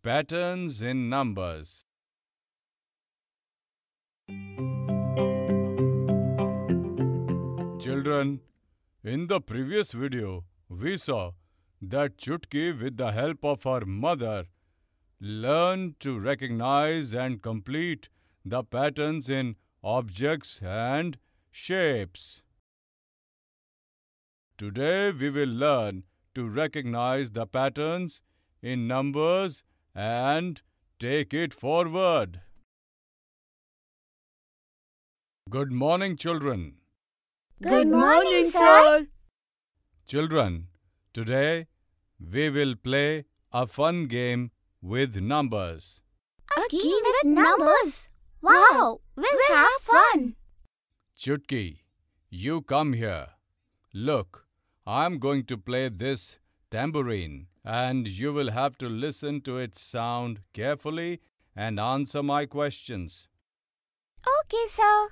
Patterns in Numbers Children, in the previous video, we saw that Chutki, with the help of her mother, learned to recognize and complete the patterns in objects and shapes. Today, we will learn to recognize the patterns in numbers and take it forward. Good morning, children. Good morning, sir. Children, today we will play a fun game with numbers. A game with numbers? Wow, we'll have fun. Chutki, you come here. Look, I'm going to play this tambourine, and you will have to listen to its sound carefully and answer my questions. Okay, sir.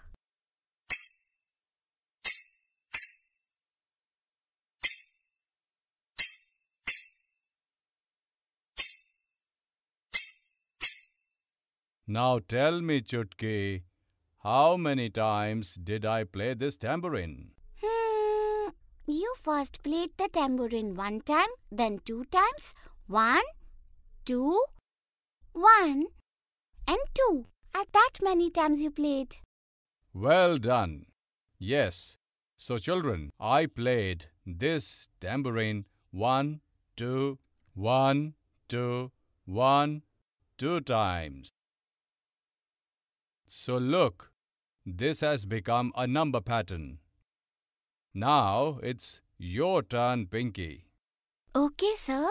Now tell me, Chutki, how many times did I play this tambourine? You first played the tambourine one time, then two times. One, two, one, and two. At that many times you played. Well done. Yes. So, children, I played this tambourine one, two, one, two, one, two times. So, look, this has become a number pattern. Now it's your turn, Pinky. Okay, sir.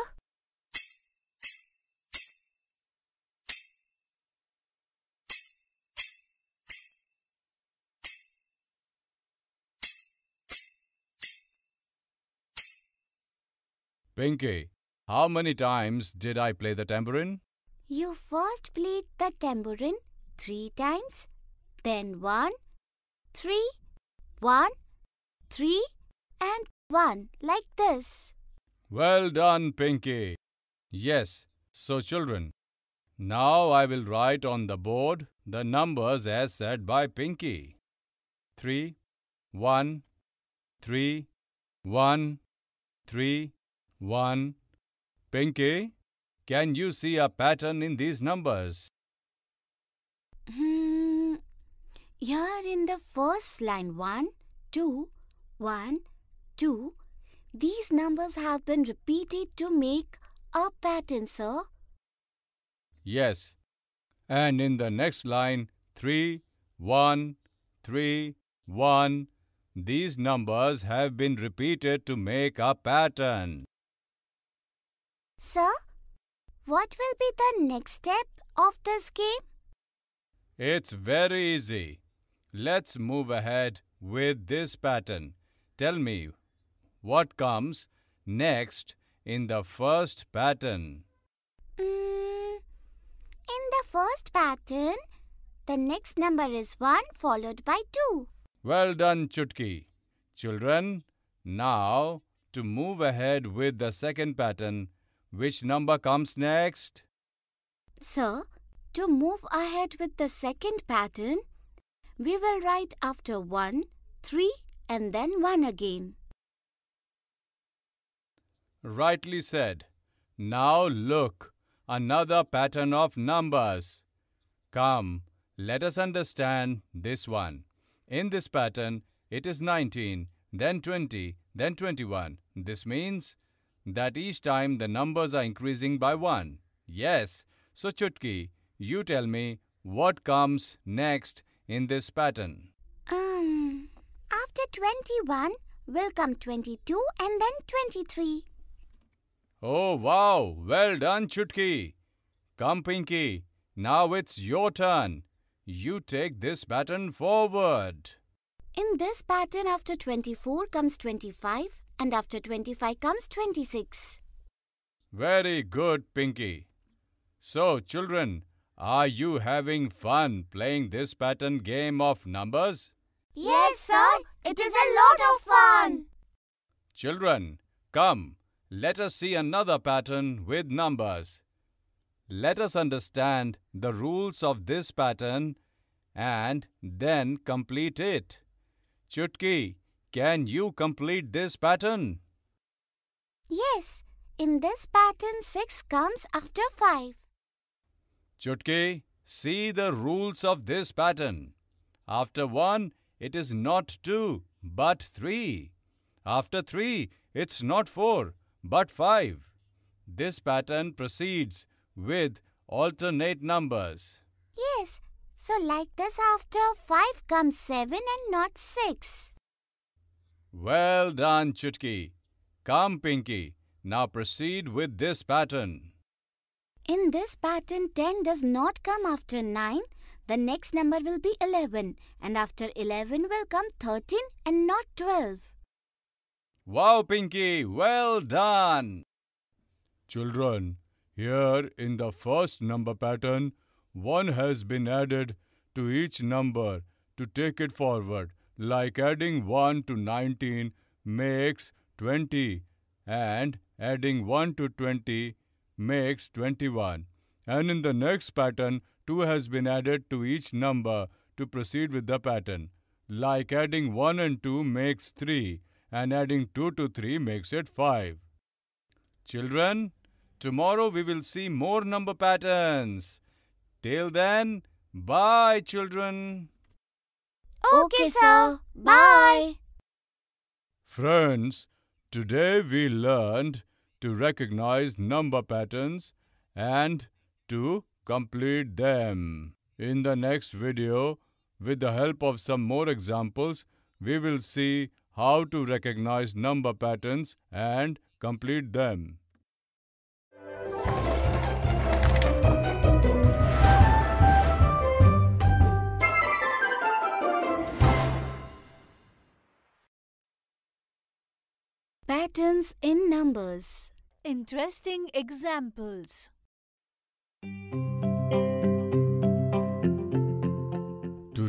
Pinky, how many times did I play the tambourine? You first played the tambourine three times, then one, three, one, three, and one, like this. Well done, Pinky. Yes, so children, now I will write on the board the numbers as said by Pinky. Three, one, three, one, three, one. Pinky, can you see a pattern in these numbers? Hmm. Here in the first line, one, two, 1, 2. These numbers have been repeated to make a pattern, sir. Yes. And in the next line, 3, 1, 3, 1, these numbers have been repeated to make a pattern. Sir, what will be the next step of this game? It's very easy. Let's move ahead with this pattern. Tell me, what comes next in the first pattern? Mm, in the first pattern, the next number is 1 followed by 2. Well done, Chutki. Children, now to move ahead with the second pattern, which number comes next? Sir, to move ahead with the second pattern, we will write after 1, 3 and then 1 again. Rightly said. Now look, another pattern of numbers. Come, let us understand this one. In this pattern, it is 19, then 20, then 21. This means that each time the numbers are increasing by 1. Yes, so Chutki, you tell me what comes next in this pattern. After 21 will come 22 and then 23. Oh wow! Well done, Chutki. Come, Pinky. Now it's your turn. You take this pattern forward. In this pattern, after 24 comes 25 and after 25 comes 26. Very good, Pinky. So, children, are you having fun playing this pattern game of numbers? Yes, sir. It is a lot of fun. Children, come, let us see another pattern with numbers. Let us understand the rules of this pattern and then complete it. Chutki, can you complete this pattern? Yes, in this pattern 6 comes after 5. Chutki, see the rules of this pattern. After 1, it is not two, but three. After three, it's not four, but five. This pattern proceeds with alternate numbers. Yes, so like this after 5 comes 7 and not 6. Well done, Chutki. Come, Pinky. Now proceed with this pattern. In this pattern, 10 does not come after 9 the next number will be 11 and after 11 will come 13 and not 12. Wow, Pinky! Well done! Children, here in the first number pattern, 1 has been added to each number to take it forward, like adding 1 to 19 makes 20 and adding 1 to 20 makes 21. And in the next pattern, 2 has been added to each number to proceed with the pattern. Like adding 1 and 2 makes 3 and adding 2 to 3 makes it 5. Children, tomorrow we will see more number patterns. Till then, bye children. Okay, sir. Bye. Friends, today we learned to recognize number patterns and to complete them. In the next video, with the help of some more examples, we will see how to recognize number patterns and complete them. Patterns in numbers. Interesting examples.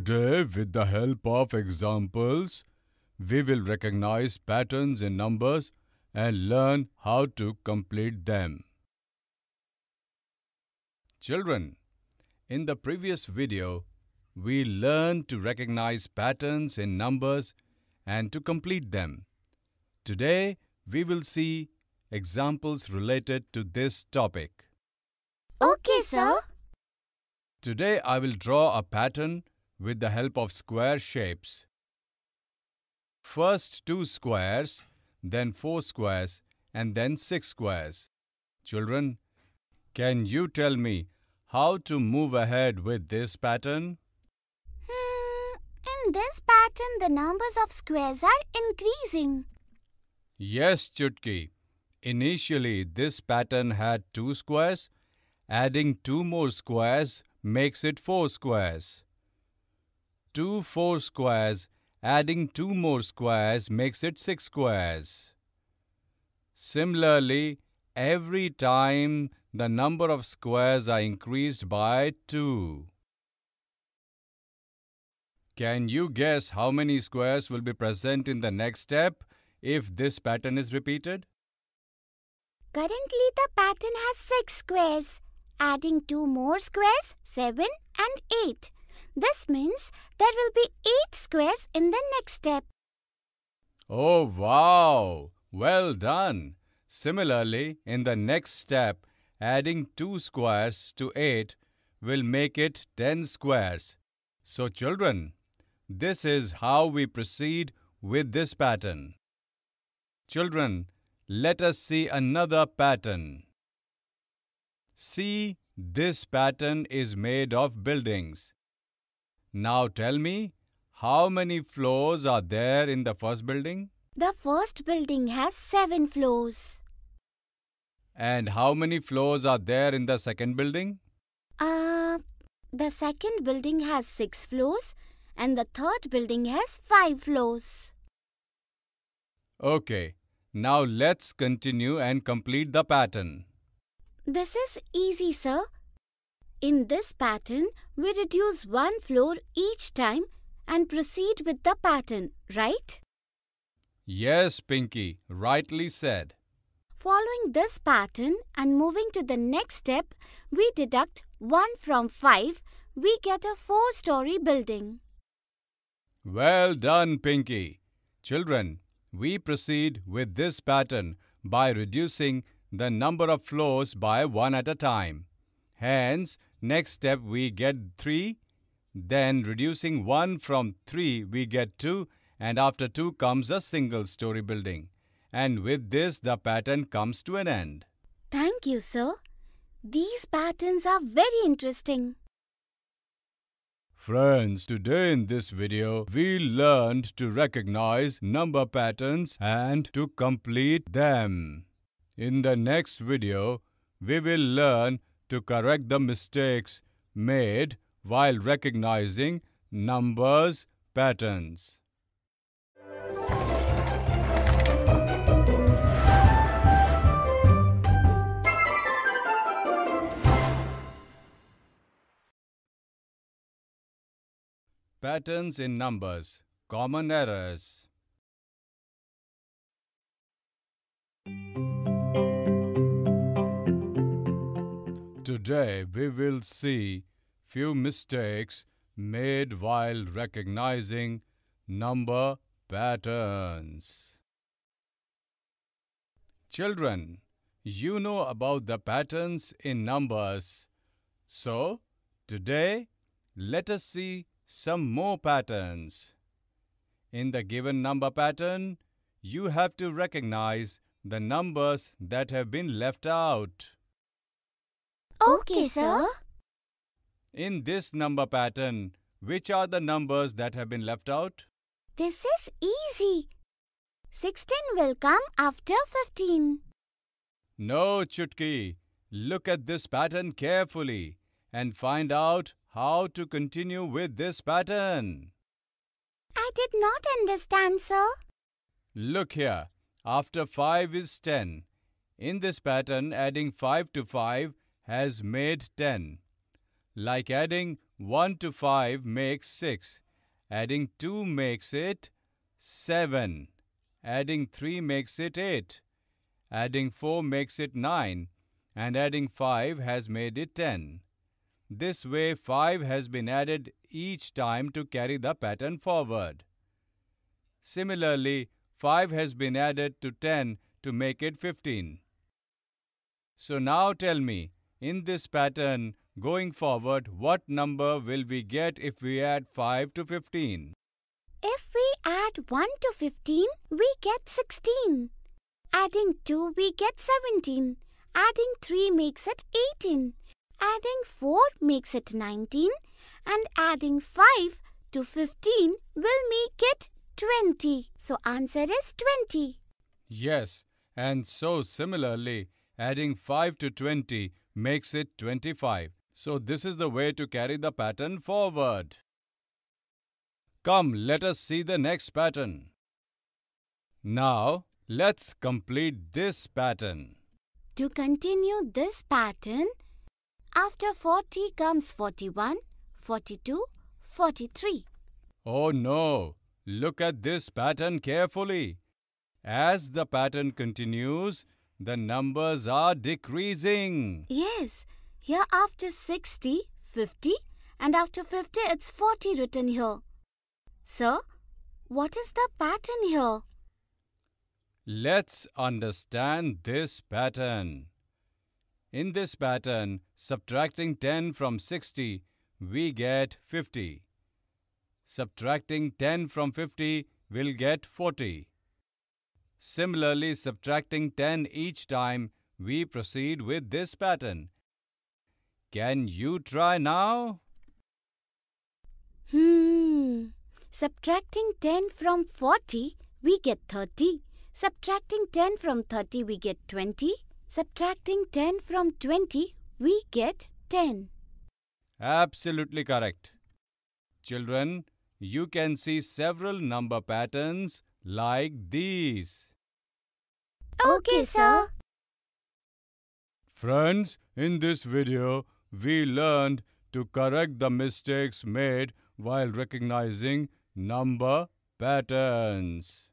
Today, with the help of examples, we will recognize patterns in numbers and learn how to complete them. Children, in the previous video, we learned to recognize patterns in numbers and to complete them. Today, we will see examples related to this topic. Okay, sir. Today, I will draw a pattern with the help of square shapes. First two squares, then four squares, and then six squares. Children, can you tell me how to move ahead with this pattern? Hmm, in this pattern, the numbers of squares are increasing. Yes, Chutki. Initially, this pattern had two squares. Adding two more squares makes it four squares. 2 4 squares. Adding 2 more squares makes it 6 squares. Similarly, every time the number of squares are increased by 2. Can you guess how many squares will be present in the next step if this pattern is repeated? Currently, the pattern has 6 squares. Adding 2 more squares, 7 and 8. This means there will be 8 squares in the next step. Oh, wow! Well done! Similarly, in the next step, adding 2 squares to 8 will make it 10 squares. So children, this is how we proceed with this pattern. Children, let us see another pattern. See, this pattern is made of buildings. Now tell me, how many floors are there in the first building? The first building has seven floors. And how many floors are there in the second building? Uh, the second building has six floors and the third building has five floors. Okay, now let's continue and complete the pattern. This is easy, sir. In this pattern, we reduce one floor each time and proceed with the pattern, right? Yes, Pinky, rightly said. Following this pattern and moving to the next step, we deduct 1 from 5, we get a 4-story building. Well done, Pinky. Children, we proceed with this pattern by reducing the number of floors by one at a time. Hence, next step we get 3. Then reducing 1 from 3 we get 2 and after 2 comes a single story building. And with this the pattern comes to an end. Thank you, sir. These patterns are very interesting. Friends, today in this video, we learned to recognize number patterns and to complete them. In the next video, we will learn to correct the mistakes made while recognizing numbers patterns. Patterns in numbers, common errors. Today we will see few mistakes made while recognizing number patterns. Children, you know about the patterns in numbers. So, today let us see some more patterns. In the given number pattern, you have to recognize the numbers that have been left out. Okay, sir. In this number pattern, which are the numbers that have been left out? This is easy. 16 will come after 15. No, Chutki. Look at this pattern carefully and find out how to continue with this pattern. I did not understand, sir. Look here. After 5 is 10. In this pattern, adding 5 to 5 has made 10. Like adding 1 to 5 makes 6. Adding 2 makes it 7. Adding 3 makes it 8. Adding 4 makes it 9. And adding 5 has made it 10. This way 5 has been added each time to carry the pattern forward. Similarly, 5 has been added to 10 to make it 15. So now tell me, in this pattern, going forward, what number will we get if we add 5 to 15? If we add 1 to 15, we get 16. Adding 2, we get 17. Adding 3 makes it 18. Adding 4 makes it 19. And adding 5 to 15 will make it 20. So answer is 20. Yes, and so similarly, adding 5 to 20 makes it 25. So this is the way to carry the pattern forward. Come, let us see the next pattern. Now, let's complete this pattern. To continue this pattern, after 40 comes 41, 42, 43. Oh no! Look at this pattern carefully. As the pattern continues, the numbers are decreasing. Yes. Here after 60, 50 and after 50 it's 40 written here. Sir, what is the pattern here? Let's understand this pattern. In this pattern, subtracting 10 from 60, we get 50. Subtracting 10 from 50, we'll get 40. Similarly, subtracting 10 each time, we proceed with this pattern. Can you try now? Hmm. Subtracting 10 from 40, we get 30. Subtracting 10 from 30, we get 20. Subtracting 10 from 20, we get 10. Absolutely correct. Children, you can see several number patterns like these. Okay, sir. Friends, in this video, we learned to correct the mistakes made while recognizing number patterns.